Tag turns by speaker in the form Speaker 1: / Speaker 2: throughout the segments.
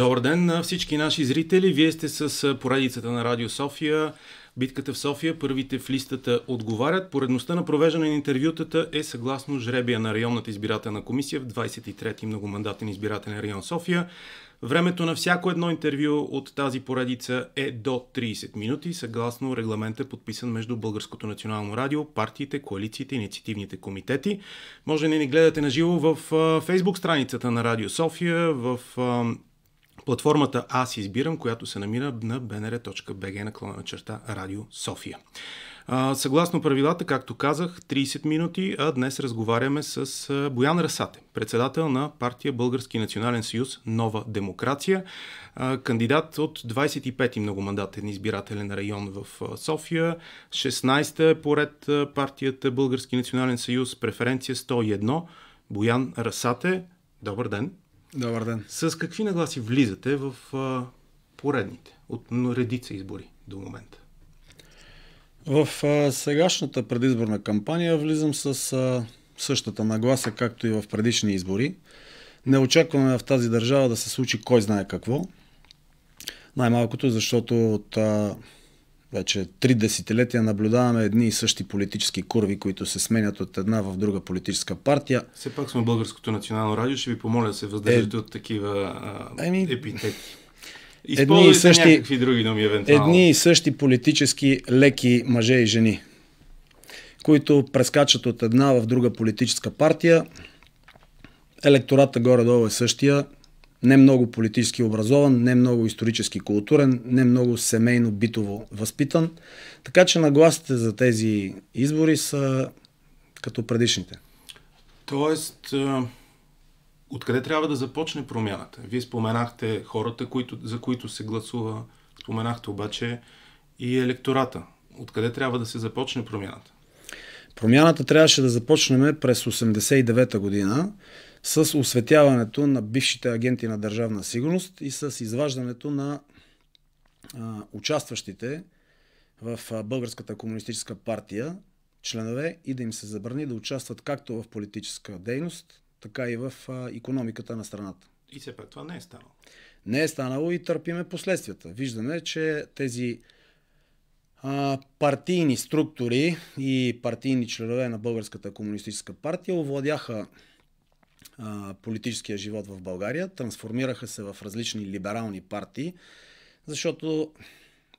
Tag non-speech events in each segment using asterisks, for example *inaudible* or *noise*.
Speaker 1: Добър ден на всички наши зрители. Вие сте с поредицата на Радио София. Битката в София, първите в листата отговарят. Поредността на провеждане на интервютата е съгласно жребия на районната избирателна комисия в 23-ти многомандатен избирателен район София. Времето на всяко едно интервю от тази поредица е до 30 минути, съгласно регламента подписан между Българското национално радио, партиите, коалициите, инициативните комитети. Може да ни гледате на живо в Facebook страницата на Радио София, в платформата Аз избирам, която се намира на bnr.bg На черта Радио София. съгласно правилата, както казах, 30 минути, а днес разговаряме с Боян Расате, председател на партия Български национален съюз Нова демокрация, кандидат от 25-ти многомандатен избирателен район в София, 16-та е поред партията Български национален съюз, преференция 101, Боян Расате. Добър ден! Добър ден. С какви нагласи влизате в а, поредните от редица избори до момента?
Speaker 2: В а, сегашната предизборна кампания влизам с а, същата нагласа, както и в предишни избори. Не очакваме в тази държава да се случи кой знае какво. Най-малкото, защото от вече три десетилетия наблюдаваме едни и същи политически курви, които се сменят от една в друга политическа партия.
Speaker 1: Все пак сме Българското национално радио, ще ви помоля да се въздържите е... от такива а, ами... епитети. едни и същи, някакви други думи, евентуално. Едни
Speaker 2: и същи политически леки мъже и жени, които прескачат от една в друга политическа партия. Електората горе-долу е същия, не много политически образован, не много исторически културен, не много семейно битово възпитан. Така че нагласите за тези избори са като предишните.
Speaker 1: Тоест, откъде трябва да започне промяната? Вие споменахте хората, които, за които се гласува, споменахте обаче и електората. Откъде трябва да се започне промяната?
Speaker 2: Промяната трябваше да започнем през 89-та година, с осветяването на бившите агенти на държавна сигурност и с изваждането на а, участващите в а, Българската комунистическа партия членове и да им се забрани да участват както в политическа дейност, така и в а, економиката на страната.
Speaker 1: И все пак това не е станало.
Speaker 2: Не е станало и търпиме последствията. Виждаме, че тези а, партийни структури и партийни членове на Българската комунистическа партия овладяха политическия живот в България, трансформираха се в различни либерални партии, защото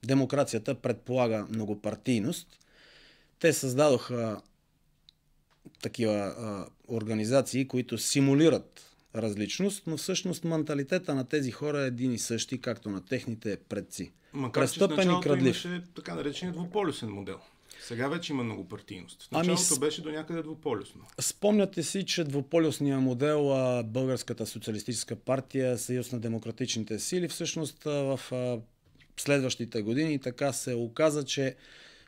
Speaker 2: демокрацията предполага многопартийност. Те създадоха такива а, организации, които симулират различност, но всъщност менталитета на тези хора е един и същи, както на техните предци. Макар Престъпен че и крадлив. имаше
Speaker 1: така наречения двуполюсен модел. Сега вече има партийност. В ами началото ами, беше до някъде двуполюсно.
Speaker 2: Спомняте си, че двуполюсния модел Българската социалистическа партия, Съюз на демократичните сили, всъщност в следващите години така се оказа, че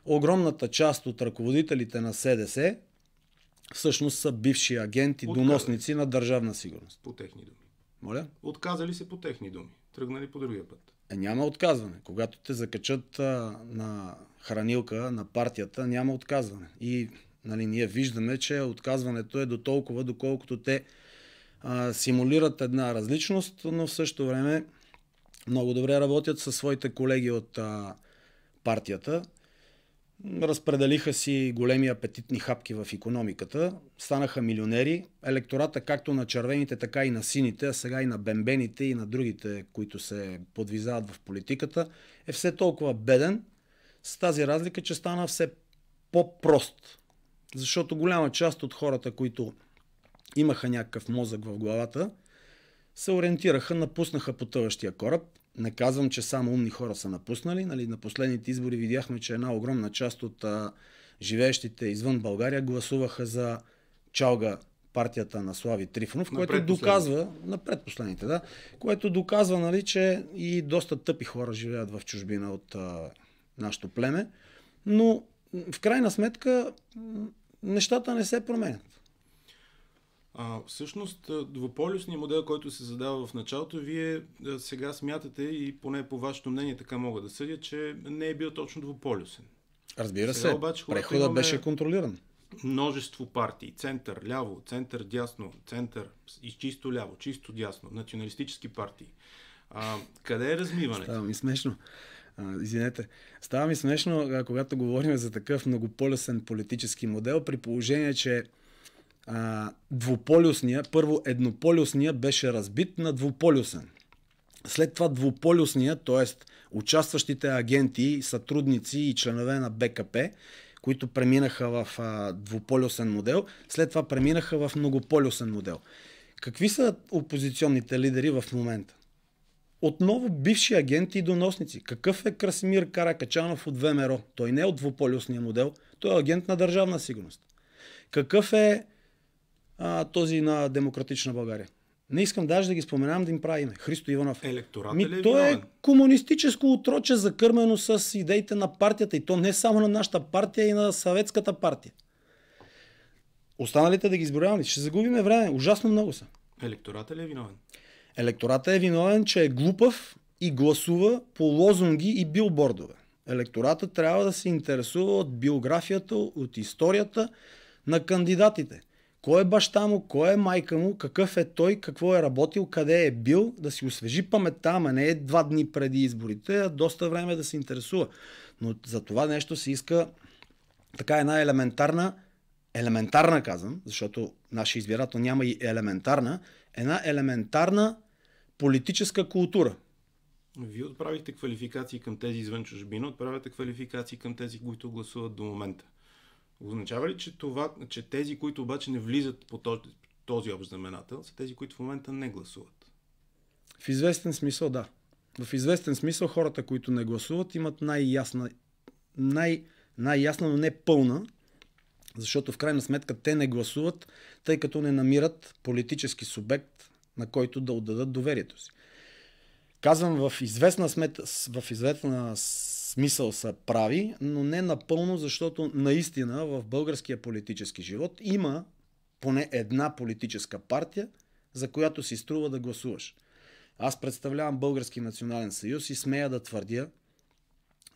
Speaker 2: огромната част от ръководителите на СДС всъщност са бивши агенти, Откъде? доносници на държавна сигурност. По техни думи. Моля?
Speaker 1: Отказали се по техни думи. Тръгнали по другия път.
Speaker 2: Е, няма отказване. Когато те закачат а, на хранилка на партията, няма отказване. И нали, ние виждаме, че отказването е до толкова, доколкото те а, симулират една различност, но в същото време много добре работят със своите колеги от а, партията разпределиха си големи апетитни хапки в економиката, станаха милионери. Електората както на червените, така и на сините, а сега и на бембените и на другите, които се подвизават в политиката, е все толкова беден, с тази разлика, че стана все по-прост. Защото голяма част от хората, които имаха някакъв мозък в главата, се ориентираха, напуснаха потъващия кораб – не казвам, че само умни хора са напуснали. Нали, на последните избори видяхме, че една огромна част от а, живеещите извън България гласуваха за Чалга партията на Слави Трифонов, на което доказва, на предпоследните, да, което доказва, нали, че и доста тъпи хора живеят в чужбина от а, нашето племе. Но в крайна сметка нещата не се променят.
Speaker 1: А, всъщност, двуполюсният модел, който се задава в началото, вие сега смятате и поне по вашето мнение така мога да съдя, че не е бил точно двуполюсен. Разбира сега, се, обаче, преходът беше контролиран. Множество партии. Център ляво, център дясно, център и чисто ляво, чисто дясно, националистически партии. А, къде е размиването? Става
Speaker 2: ми смешно. А, извинете. Става ми смешно, когато говорим за такъв многополюсен политически модел, при положение, че а, двуполюсния, първо еднополюсния беше разбит на двуполюсен. След това двуполюсния, т.е. участващите агенти, сътрудници и членове на БКП, които преминаха в а, двуполюсен модел, след това преминаха в многополюсен модел. Какви са опозиционните лидери в момента? Отново бивши агенти и доносници. Какъв е Красимир Каракачанов от ВМРО? Той не е от двуполюсния модел, той е агент на държавна сигурност. Какъв е а, този на Демократична България. Не искам даже да ги споменавам да им прави име. Христо Иванов. Електоратът Ми, е То е комунистическо отроче, закърмено с идеите на партията. И то не само на нашата партия, и на съветската партия. Останалите да ги изброявам Ще загубиме време. Ужасно много са.
Speaker 1: Електората ли е виновен?
Speaker 2: Електората е виновен, че е глупав и гласува по лозунги и билбордове. Електората трябва да се интересува от биографията, от историята на кандидатите – кой е баща му, кой е майка му, какъв е той, какво е работил, къде е бил, да си освежи паметта, ама не е два дни преди изборите, а доста време да се интересува. Но за това нещо се иска така една елементарна, елементарна казвам, защото нашия избирател няма и елементарна, една елементарна политическа култура.
Speaker 1: Вие отправихте квалификации към тези извън чужбина, отправяте квалификации към тези, които гласуват до момента. Означава ли, че, това, че тези, които обаче не влизат по този, този общ знаменател, са тези, които в момента не гласуват?
Speaker 2: В известен смисъл, да. В известен смисъл хората, които не гласуват, имат най-ясна, най- най-ясна, но не пълна, защото в крайна сметка те не гласуват, тъй като не намират политически субект, на който да отдадат доверието си. Казвам в известна, смет, в известна смисъл са прави, но не напълно, защото наистина в българския политически живот има поне една политическа партия, за която си струва да гласуваш. Аз представлявам Български национален съюз и смея да твърдя,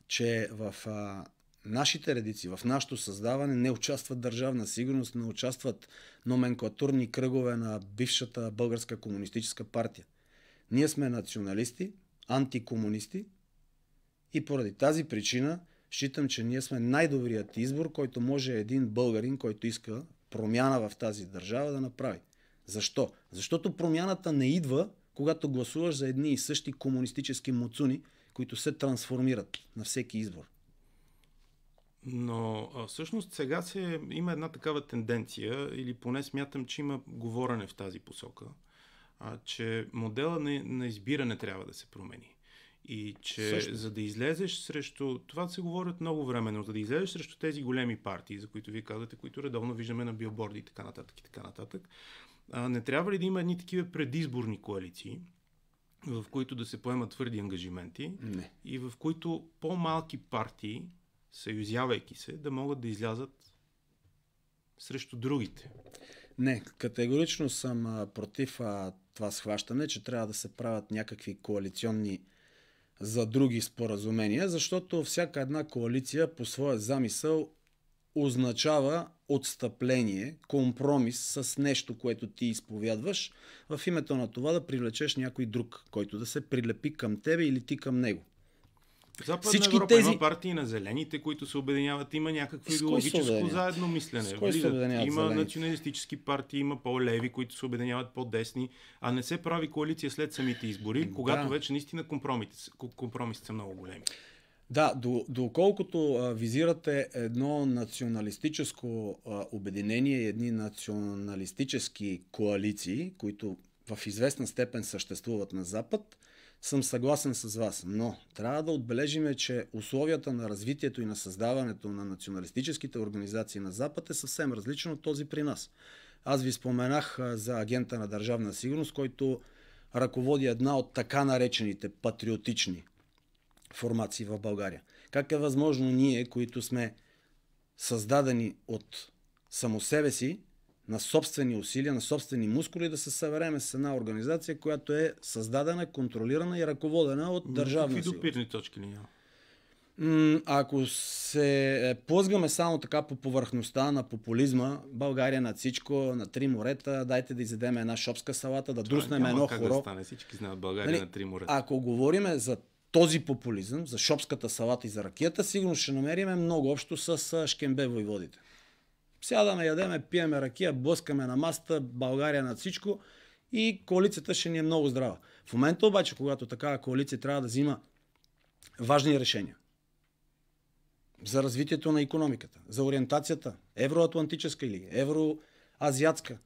Speaker 2: че в а, нашите редици, в нашето създаване не участват държавна сигурност, не участват номенклатурни кръгове на бившата Българска комунистическа партия. Ние сме националисти, антикомунисти – и поради тази причина считам, че ние сме най-добрият избор, който може един българин, който иска промяна в тази държава да направи. Защо? Защото промяната не идва, когато гласуваш за едни и същи комунистически муцуни, които се трансформират на всеки избор.
Speaker 1: Но всъщност сега се, има една такава тенденция, или поне смятам, че има говорене в тази посока, а, че модела на, на избиране трябва да се промени. И че Също. за да излезеш срещу, това се говорят много време, но за да излезеш срещу тези големи партии, за които вие казвате, които редовно виждаме на билборди и така нататък и така нататък, а, не трябва ли да има едни такива предизборни коалиции, в които да се поемат твърди ангажименти не. и в които по-малки партии, съюзявайки се, да могат да излязат срещу другите?
Speaker 2: Не, категорично съм против а, това схващане, че трябва да се правят някакви коалиционни за други споразумения, защото всяка една коалиция по своя замисъл означава отстъпление, компромис с нещо, което ти изповядваш, в името на това да привлечеш някой друг, който да се прилепи към тебе или ти към него.
Speaker 1: Западна Всички Европа тези... има партии на зелените, които се обединяват. Има някакво идеологическо заедно мислене. Нали? Има националистически партии, има по-леви, които се обединяват по-десни, а не се прави коалиция след самите избори, да. когато вече наистина компромисите, компромисите са много големи.
Speaker 2: Да, доколкото визирате едно националистическо обединение и едни националистически коалиции, които в известна степен съществуват на Запад, съм съгласен с вас, но трябва да отбележим, че условията на развитието и на създаването на националистическите организации на Запад е съвсем различно от този при нас. Аз ви споменах за агента на Държавна сигурност, който ръководи една от така наречените патриотични формации в България. Как е възможно ние, които сме създадени от само себе си, на собствени усилия, на собствени мускули да се събереме с една организация, която е създадена, контролирана и ръководена от държавна Какви допирни точки ли няма? Ако се е, плъзгаме само така по повърхността на популизма, България на всичко, на три морета, дайте да изедем една шопска салата, да друснем едно как хоро. Да
Speaker 1: стане, всички знаят България нали, на три морета. Ако
Speaker 2: говориме за този популизъм, за шопската салата и за ракията, сигурно ще намерим много общо с Шкембе войводите. Сядаме, ядеме, пиеме ракия, блъскаме на маста, България над всичко и коалицията ще ни е много здрава. В момента обаче, когато такава коалиция трябва да взима важни решения за развитието на економиката, за ориентацията, евроатлантическа или евроазиатска,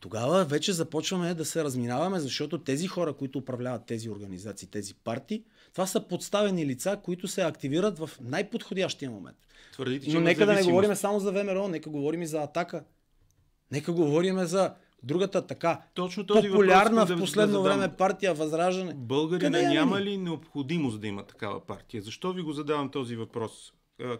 Speaker 2: тогава вече започваме да се разминаваме, защото тези хора, които управляват тези организации, тези партии, това са подставени лица, които се активират в най-подходящия момент. Твърдите, че Но нека да не говорим само за ВМРО, нека говорим и за атака. Нека говорим за другата така Точно този популярна въпрос, в последно да време партия Възраждане. Българина Къде няма
Speaker 1: ли необходимост да има такава партия? Защо ви го задавам този въпрос?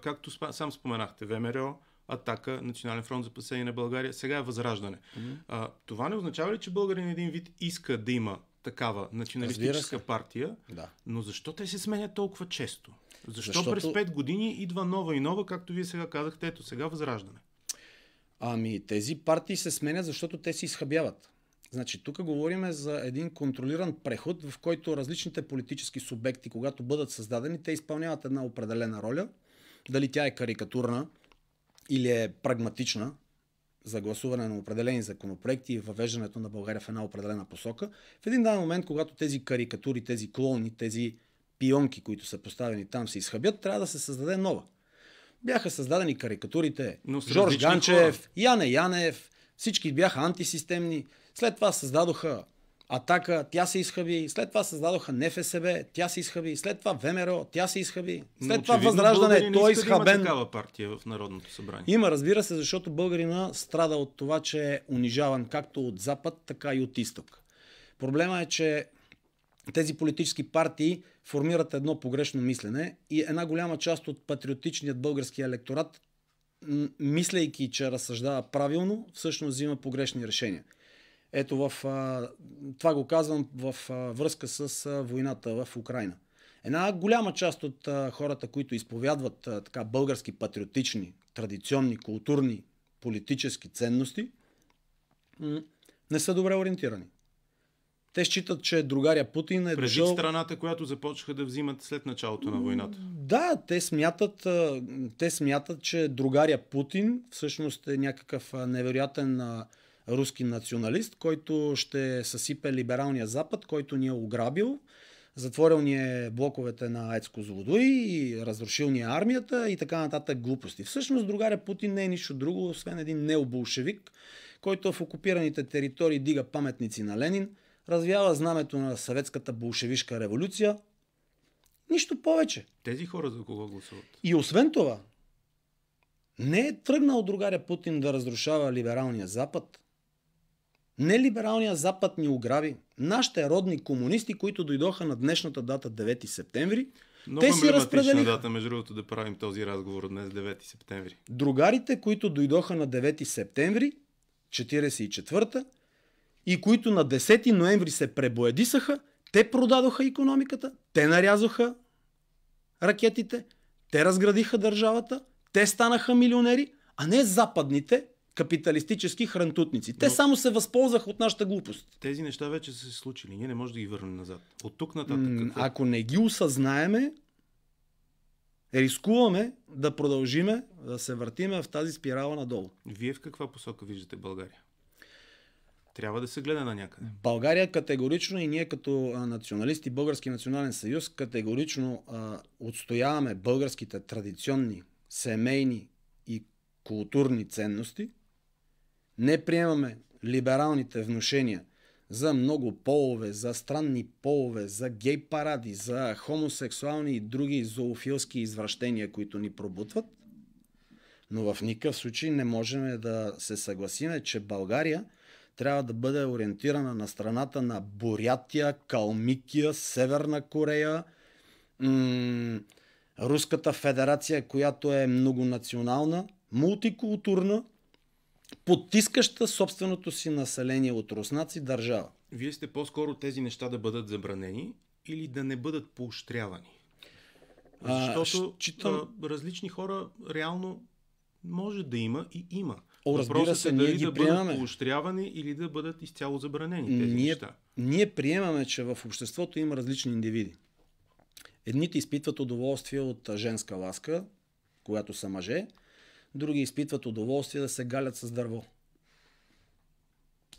Speaker 1: Както сам споменахте, ВМРО Атака, Национален фронт за спасение на България, сега е Възраждане. Mm-hmm. А, това не означава ли, че българин един вид иска да има такава националистическа партия, да. но защо те се сменят толкова често? Защо Защото... през 5 години идва нова и нова, както вие сега казахте, ето сега Възраждане? Ами, тези партии се сменят, защото те се
Speaker 2: изхъбяват. Значи, тук говорим за един контролиран преход, в който различните политически субекти, когато бъдат създадени, те изпълняват една определена роля. Дали тя е карикатурна, или е прагматична за гласуване на определени законопроекти и въвеждането на България в една определена посока, в един даден момент, когато тези карикатури, тези клони, тези пионки, които са поставени там, се изхъбят, трябва да се създаде нова. Бяха създадени карикатурите
Speaker 1: Но Жорж Ганчев, хора.
Speaker 2: Яне Янев, всички бяха антисистемни. След това създадоха Атака, тя се изхъби, след това създадоха НФСБ, тя се изхъби, след това ВМРО, тя се изхъби, след Но, това Възраждане, той е изхабен. Има такава
Speaker 1: партия в Народното събрание. Има,
Speaker 2: разбира се, защото българина страда от това, че е унижаван както от Запад, така и от Изток. Проблема е, че тези политически партии формират едно погрешно мислене и една голяма част от патриотичният български електорат, мислейки, че разсъждава правилно, всъщност взима погрешни решения. Ето в, това го казвам в връзка с войната в Украина. Една голяма част от хората, които изповядват така български патриотични, традиционни, културни, политически ценности, не са добре ориентирани. Те считат, че другаря Путин е Преди дошъл... страната,
Speaker 1: която започнаха да взимат след началото на войната.
Speaker 2: Да, те смятат, те смятат, че другаря Путин всъщност е някакъв невероятен руски националист, който ще съсипе либералния запад, който ни е ограбил, затворил ни е блоковете на Ецко и разрушил ни е армията и така нататък глупости. Всъщност, другаря Путин не е нищо друго, освен един необолшевик, който в окупираните територии дига паметници на Ленин, развява знамето на съветската болшевишка революция. Нищо повече.
Speaker 1: Тези хора за кого гласуват?
Speaker 2: И освен това, не е тръгнал другаря Путин да разрушава либералния Запад, Нелибералният Запад ни ограби. Нашите родни комунисти, които дойдоха на днешната дата 9 септември, много те си разпределиха.
Speaker 1: дата, между другото, да правим този разговор днес, 9 септември.
Speaker 2: Другарите, които дойдоха на 9 септември, 44-та, и които на 10 ноември се пребоядисаха, те продадоха економиката, те нарязоха ракетите, те разградиха държавата, те станаха милионери, а не западните, капиталистически хрантутници. Те Но... само се
Speaker 1: възползваха от нашата глупост. Тези неща вече са се случили. Ние не можем да ги върнем назад. От тук нататък. какво? Ако
Speaker 2: не ги осъзнаеме, рискуваме
Speaker 1: да продължиме да се въртиме в тази спирала надолу. Вие в каква посока виждате България? Трябва да се гледа на някъде.
Speaker 2: България категорично и ние като националисти, Български национален съюз, категорично а, отстояваме българските традиционни, семейни и културни ценности – не приемаме либералните вношения за много полове, за странни полове, за гей паради, за хомосексуални и други зоофилски извращения, които ни пробутват. Но в никакъв случай не можем да се съгласиме, че България трябва да бъде ориентирана на страната на Бурятия, Калмикия, Северна Корея, м- Руската федерация, която е многонационална, мултикултурна – потискаща собственото си население от руснаци държава.
Speaker 1: Вие сте по-скоро тези неща да бъдат забранени или да не бъдат поощрявани? Защото а, считам... различни хора реално може да има и има. О, разбира се, е дали ние ги да приемаме. бъдат поощрявани или да бъдат изцяло забранени тези ние, неща.
Speaker 2: Ние приемаме, че в обществото има различни индивиди. Едните изпитват удоволствие от женска ласка, която са мъже, други изпитват удоволствие да се галят с дърво.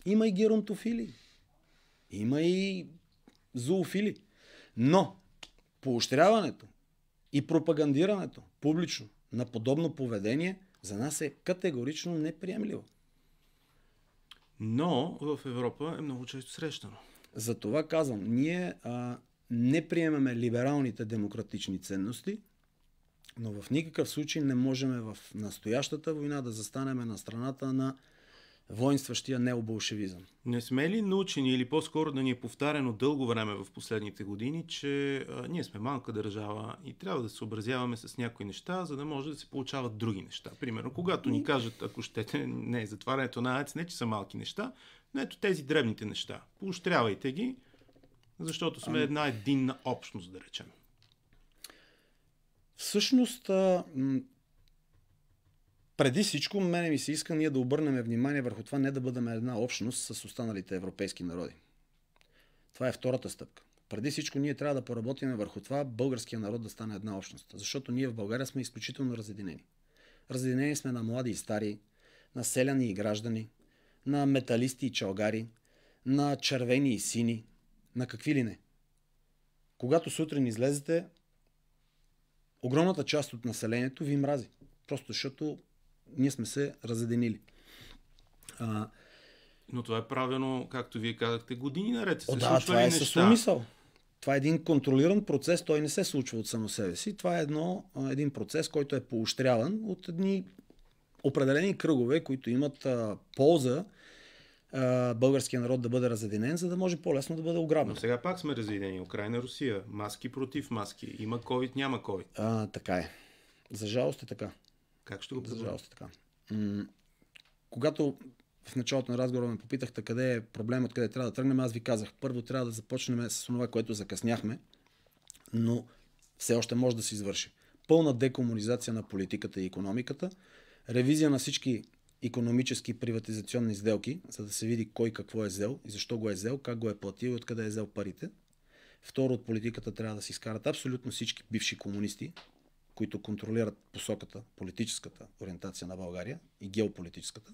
Speaker 2: Има и геронтофили. Има и зоофили. Но поощряването и пропагандирането публично на подобно поведение за нас е категорично неприемливо. Но
Speaker 1: в Европа е много често срещано.
Speaker 2: Затова казвам, ние а, не приемаме либералните демократични ценности – но в никакъв случай не можем в настоящата война да застанеме на страната на воинстващия необолшевизъм.
Speaker 1: Не сме ли научени или по-скоро да ни е повтарено дълго време в последните години, че а, ние сме малка държава и трябва да се съобразяваме с някои неща, за да може да се получават други неща. Примерно, когато ни кажат, ако щете, не, затварянето на АЕЦ не, че са малки неща, но ето тези дребните неща. Поощрявайте ги, защото сме ами. една единна общност, да речем.
Speaker 2: Всъщност, преди всичко, мене ми се иска ние да обърнем внимание върху това не да бъдем една общност с останалите европейски народи. Това е втората стъпка. Преди всичко ние трябва да поработим върху това българския народ да стане една общност. Защото ние в България сме изключително разединени. Разединени сме на млади и стари, на селяни и граждани, на металисти и чалгари, на червени и сини, на какви ли не. Когато сутрин излезете, огромната част от населението ви мрази. Просто защото ние сме се разединили. А,
Speaker 1: но това е правено, както вие казахте, години наред. О, да, това е със умисъл.
Speaker 2: Това е един контролиран процес, той не се случва от само себе си. Това е едно, един процес, който е поощряван от едни определени кръгове, които имат а, полза българския народ да бъде разединен, за да може по-лесно да бъде ограбен. Но
Speaker 1: сега пак сме разединени. Украина, Русия. Маски против маски. Има COVID, няма COVID.
Speaker 2: А, така е. За жалост е така.
Speaker 1: Как ще го За жалост е така.
Speaker 2: М- когато в началото на разговора ме попитахте къде е проблемът, къде трябва да тръгнем, аз ви казах, първо трябва да започнем с това, което закъсняхме, но все още може да се извърши. Пълна декомунизация на политиката и економиката, ревизия на всички економически приватизационни сделки, за да се види кой какво е взел и защо го е взел, как го е платил и откъде е взел парите. Второ, от политиката трябва да се изкарат абсолютно всички бивши комунисти, които контролират посоката, политическата ориентация на България и геополитическата.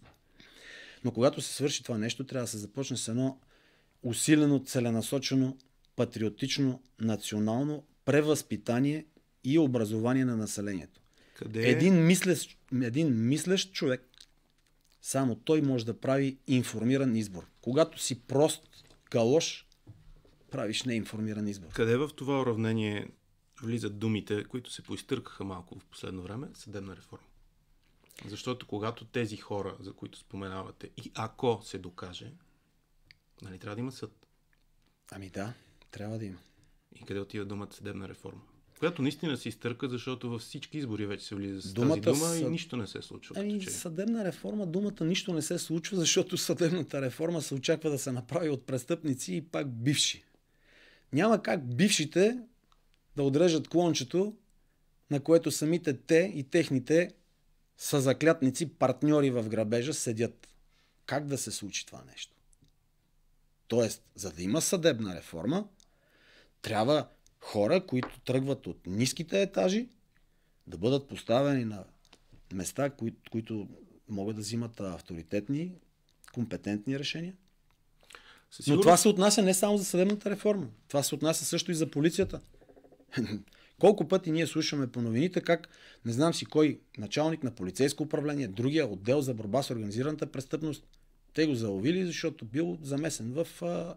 Speaker 2: Но когато се свърши това нещо, трябва да се започне с едно усилено, целенасочено, патриотично, национално превъзпитание и образование на населението. Къде? Е? Един, мислещ, един мислещ човек само той може да прави информиран избор.
Speaker 1: Когато си прост калош, правиш неинформиран избор. Къде в това уравнение влизат думите, които се поизтъркаха малко в последно време, съдебна реформа? Защото когато тези хора, за които споменавате, и ако се докаже, нали трябва да има съд? Ами да, трябва да има. И къде отива думата съдебна реформа? която наистина се изтърка, защото във всички избори вече се влиза с думата, тази дума съ... и нищо не се случва. Ами,
Speaker 2: съдебна реформа, думата нищо не се случва, защото съдебната реформа се очаква да се направи от престъпници и пак бивши. Няма как бившите да отрежат клончето, на което самите те и техните са заклятници, партньори в грабежа седят. Как да се случи това нещо? Тоест, за да има съдебна реформа, трябва хора, които тръгват от ниските етажи, да бъдат поставени на места, които, които могат да взимат авторитетни, компетентни решения. Но това се отнася не само за съдебната реформа. Това се отнася също и за полицията. *laughs* Колко пъти ние слушаме по новините как не знам си кой началник на полицейско управление, другия отдел за борба с организираната престъпност, те го заловили, защото бил замесен в а,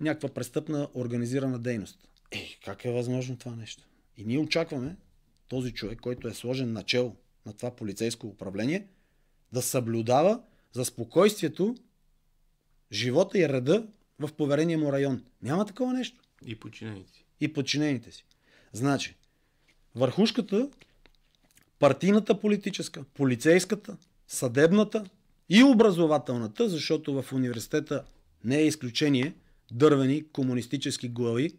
Speaker 2: някаква престъпна организирана дейност. Е, как е възможно това нещо? И ние очакваме този човек, който е сложен начало на това полицейско управление, да съблюдава за спокойствието, живота и реда в поверения му район. Няма такова нещо.
Speaker 1: И подчинените си.
Speaker 2: И подчинените си. Значи, върхушката, партийната политическа, полицейската, съдебната и образователната, защото в университета не е изключение дървени комунистически глави,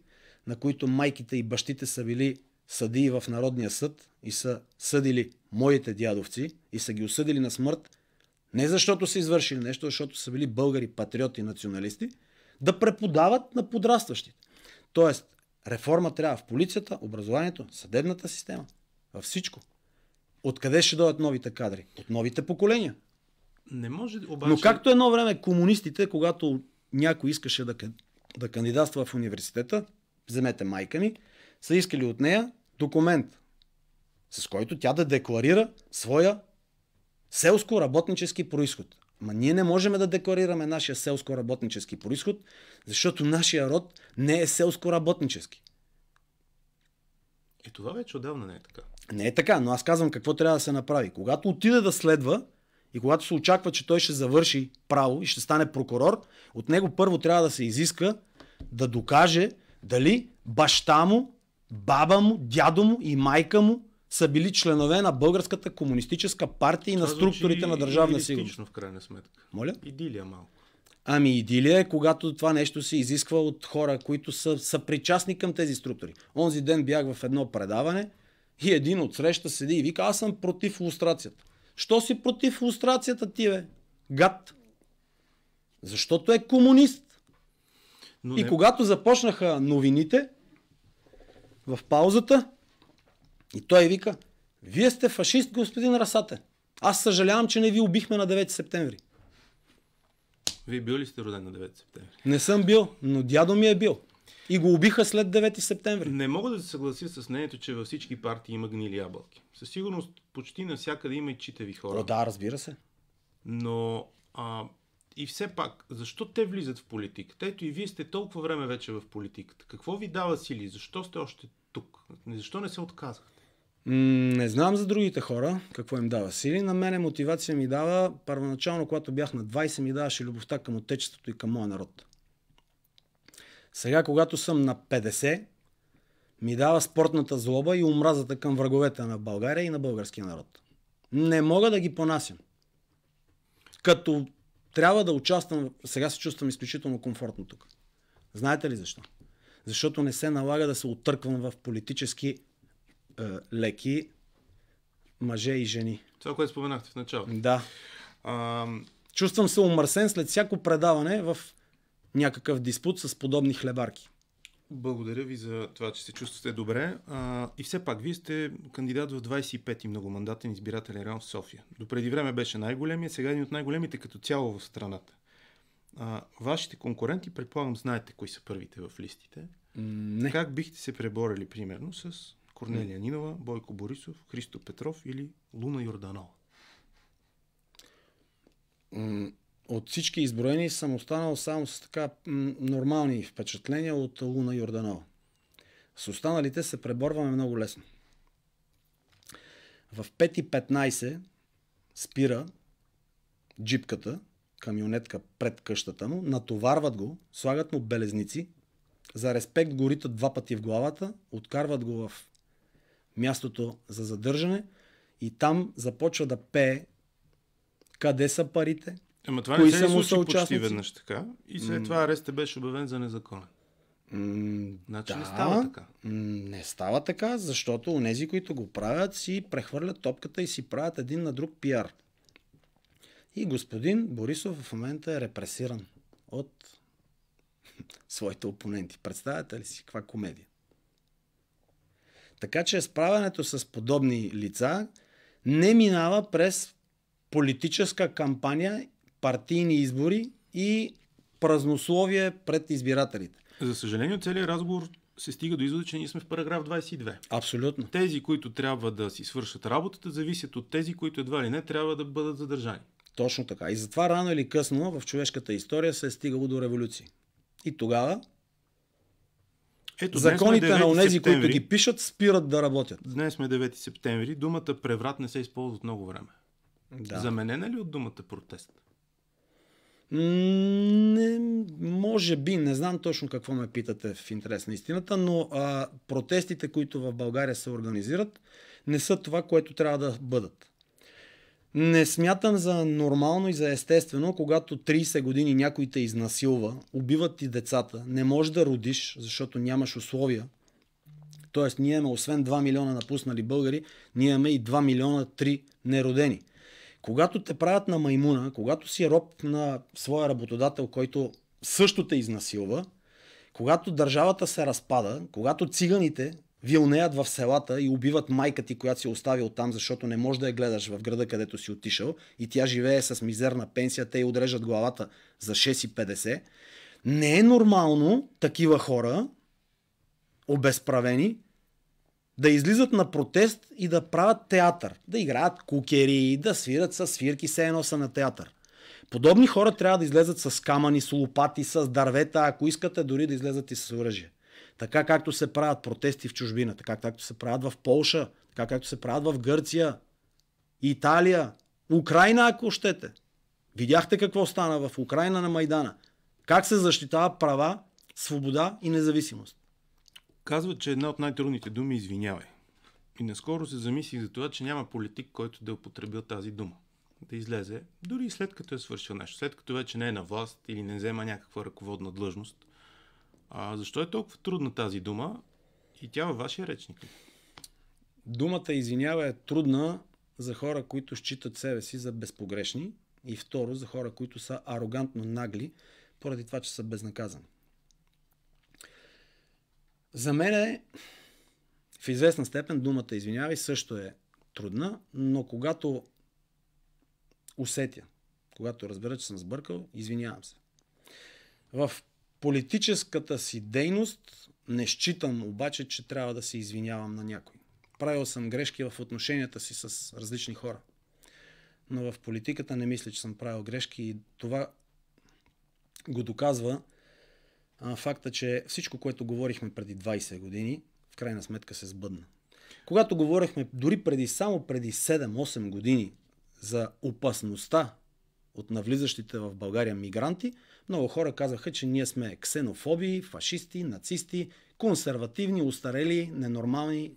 Speaker 2: на които майките и бащите са били съдии в Народния съд и са съдили моите дядовци и са ги осъдили на смърт, не защото са извършили нещо, защото са били българи, патриоти, националисти, да преподават на подрастващите. Тоест, реформа трябва в полицията, образованието, съдебната система, във всичко. Откъде ще дойдат новите кадри? От новите поколения.
Speaker 1: Не може обаче... Но както
Speaker 2: едно време комунистите, когато някой искаше да, да кандидатства в университета, вземете майка ми, са искали от нея документ, с който тя да декларира своя селско-работнически происход. Ма ние не можем да декларираме нашия селско-работнически происход, защото нашия род не е селско-работнически.
Speaker 1: И това вече отдавна не е така.
Speaker 2: Не е така, но аз казвам какво трябва да се направи. Когато отиде да следва и когато се очаква, че той ще завърши право и ще стане прокурор, от него първо трябва да се изиска да докаже, дали баща му, баба му, дядо му и майка му са били членове на Българската комунистическа партия и на структурите на държавна сигурност.
Speaker 1: в крайна сметка. Моля? Идилия малко.
Speaker 2: Ами идилия е, когато това нещо се изисква от хора, които са, са причастни към тези структури. Онзи ден бях в едно предаване и един от среща седи и вика, аз съм против лустрацията. Що си против лустрацията ти, бе? Гад. Защото е комунист. Но и не... когато започнаха новините, в паузата, и той вика, вие сте фашист, господин Расате. Аз съжалявам, че не ви убихме на 9 септември.
Speaker 1: Вие бил ли сте роден на 9 септември?
Speaker 2: Не съм бил, но дядо ми е бил. И го убиха след 9 септември.
Speaker 1: Не мога да се съглася с мнението, че във всички партии има гнили ябълки. Със сигурност почти навсякъде има и читави хора. О,
Speaker 2: да, разбира се.
Speaker 1: Но а, и все пак, защо те влизат в политиката? Ето и вие сте толкова време вече в политиката. Какво ви дава сили? Защо сте още тук? Защо не се отказвате?
Speaker 2: не знам за другите хора какво им дава сили. На мене мотивация ми дава, първоначално, когато бях на 20, ми даваше любовта към отечеството и към моя народ. Сега, когато съм на 50, ми дава спортната злоба и омразата към враговете на България и на българския народ. Не мога да ги понасям. Като трябва да участвам, сега се чувствам изключително комфортно тук. Знаете ли защо? Защото не се налага да се отърквам в политически е, леки мъже и жени. Това, което споменахте в началото. Да. А... Чувствам се умърсен след всяко предаване в някакъв диспут с подобни хлебарки.
Speaker 1: Благодаря ви за това, че се чувствате добре. А, и все пак, вие сте кандидат в 25-ти многомандатен избирателен район в София. До преди време беше най-големия, сега е един от най-големите като цяло в страната. А, вашите конкуренти, предполагам, знаете кои са първите в листите. Не. Как бихте се преборили, примерно, с Корнелия Не. Нинова, Бойко Борисов, Христо Петров или Луна Йорданова? от всички изброени съм
Speaker 2: останал само с така нормални впечатления от Луна Йорданова. С останалите се преборваме много лесно. В 5.15 спира джипката, камионетка пред къщата му, натоварват го, слагат му белезници, за респект горита два пъти в главата, откарват го в мястото за задържане и там започва да пее къде са парите,
Speaker 1: Ама това не се му случи почти веднъж така. И след mm. това арестът беше обявен за незаконен.
Speaker 2: Mm, значи да, не става така. Не става така, защото онези, които го правят, си прехвърлят топката и си правят един на друг пиар. И господин Борисов в момента е репресиран от *laughs* своите опоненти. Представяте ли си каква комедия? Така че справянето с подобни лица не минава през политическа кампания партийни избори и
Speaker 1: празнословие пред избирателите. За съжаление, целият разговор се стига до извода, че ние сме в параграф 22. Абсолютно. Тези, които трябва да си свършат работата, зависят от тези, които едва ли не трябва да бъдат задържани.
Speaker 2: Точно така. И затова рано или късно в човешката история се е стигало до революции. И
Speaker 1: тогава ето, Законите на онези, които ги пишат, спират да работят. Днес сме 9 септември. Думата преврат не се използва от много време. Да. Заменена ли е от думата протест?
Speaker 2: Не, може би, не знам точно какво ме питате в интерес на истината, но а, протестите, които в България се организират, не са това, което трябва да бъдат. Не смятам за нормално и за естествено, когато 30 години някой те изнасилва, убиват ти децата, не можеш да родиш, защото нямаш условия. Тоест, ние имаме освен 2 милиона напуснали българи, ние имаме и 2 милиона 3 неродени. Когато те правят на маймуна, когато си роб на своя работодател, който също те изнасилва, когато държавата се разпада, когато циганите вилнеят в селата и убиват майка ти, която си е оставил там, защото не можеш да я гледаш в града, където си отишъл и тя живее с мизерна пенсия, те й отрежат главата за 6,50. Не е нормално такива хора, обезправени, да излизат на протест и да правят театър. Да играят кукери, да свират с свирки, се едно са на театър. Подобни хора трябва да излезат с камъни, с лопати, с дървета, ако искате дори да излезат и с оръжие. Така както се правят протести в чужбина, така както се правят в Полша, така както се правят в Гърция, Италия, Украина, ако щете. Видяхте какво стана в Украина на Майдана. Как се защитава права, свобода и независимост.
Speaker 1: Казват, че една от най-трудните думи е извинявай. И наскоро се замислих за това, че няма политик, който да употребил тази дума. Да излезе, дори и след като е свършил нещо, след като вече не е на власт или не взема някаква ръководна длъжност. А защо е толкова трудна тази дума и тя във вашия речник?
Speaker 2: Думата извинява е трудна за хора, които считат себе си за безпогрешни и второ за хора, които са арогантно нагли, поради това, че са безнаказани. За мен е в известна степен думата извинявай също е трудна, но когато усетя, когато разбера, че съм сбъркал, извинявам се. В политическата си дейност не считам обаче, че трябва да се извинявам на някой. Правил съм грешки в отношенията си с различни хора. Но в политиката не мисля, че съм правил грешки и това го доказва факта, че всичко, което говорихме преди 20 години, в крайна сметка се сбъдна. Когато говорихме дори преди само преди 7-8 години за опасността от навлизащите в България мигранти, много хора казаха, че ние сме ксенофоби, фашисти, нацисти, консервативни, устарели,
Speaker 1: ненормални.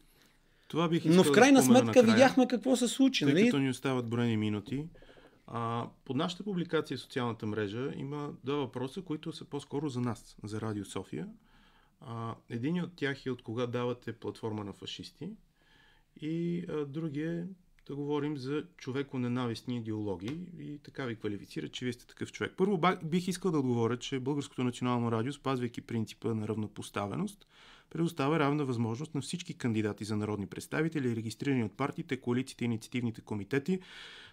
Speaker 1: Това бих Но в крайна да сметка накрая, видяхме
Speaker 2: какво се случи. Тъй нали? като ни
Speaker 1: остават броени минути, а, под нашата публикация в социалната мрежа има два въпроса, които са по-скоро за нас, за Радио София. А, един от тях е от кога давате платформа на фашисти и а, другия е да говорим за човеконенавистни идеологии и така ви квалифицира, че вие сте такъв човек. Първо бих искал да отговоря, че Българското национално радио, спазвайки принципа на равнопоставеност, предоставя равна възможност на всички кандидати за народни представители, регистрирани от партиите, коалициите и инициативните комитети,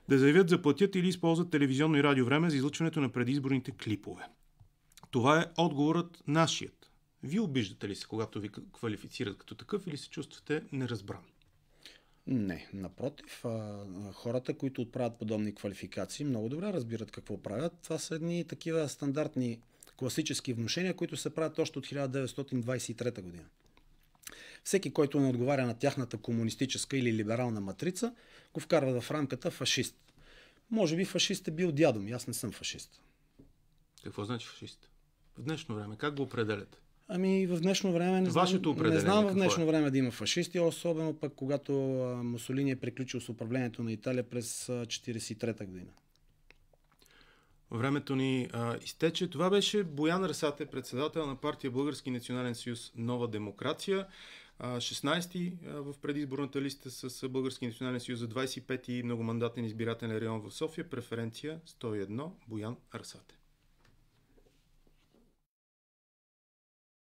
Speaker 1: да заявят, заплатят или използват телевизионно и радио време за излъчването на предизборните клипове. Това е отговорът нашият. Вие обиждате ли се, когато ви квалифицират като такъв или се чувствате неразбран?
Speaker 2: Не, напротив, хората, които отправят подобни квалификации, много добре разбират какво правят. Това са едни такива стандартни класически вношения, които се правят още от 1923 година. Всеки, който не отговаря на тяхната комунистическа или либерална матрица, го вкарва в рамката фашист. Може би фашист е бил дядо ми, аз не съм фашист.
Speaker 1: Какво значи фашист? В днешно време как го определят?
Speaker 2: Ами в днешно време не Вашето знам, не знам в днешно е? време да има фашисти, особено пък когато Мусолини е приключил с управлението на Италия през 1943 година.
Speaker 1: Времето ни а, изтече. Това беше Боян Расате, председател на партия Български национален съюз Нова демокрация. 16-ти в предизборната листа с Български национален съюз за 25-ти многомандатен избирателен район в София. Преференция 101 Боян Арсате.